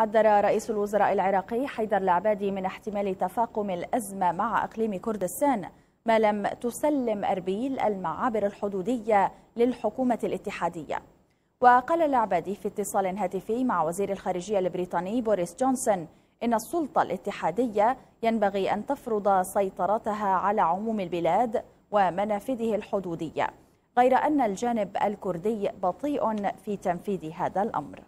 حذر رئيس الوزراء العراقي حيدر العبادي من احتمال تفاقم الأزمة مع أقليم كردستان ما لم تسلم أربيل المعابر الحدودية للحكومة الاتحادية وقال العبادي في اتصال هاتفي مع وزير الخارجية البريطاني بوريس جونسون إن السلطة الاتحادية ينبغي أن تفرض سيطرتها على عموم البلاد ومنافذه الحدودية غير أن الجانب الكردي بطيء في تنفيذ هذا الأمر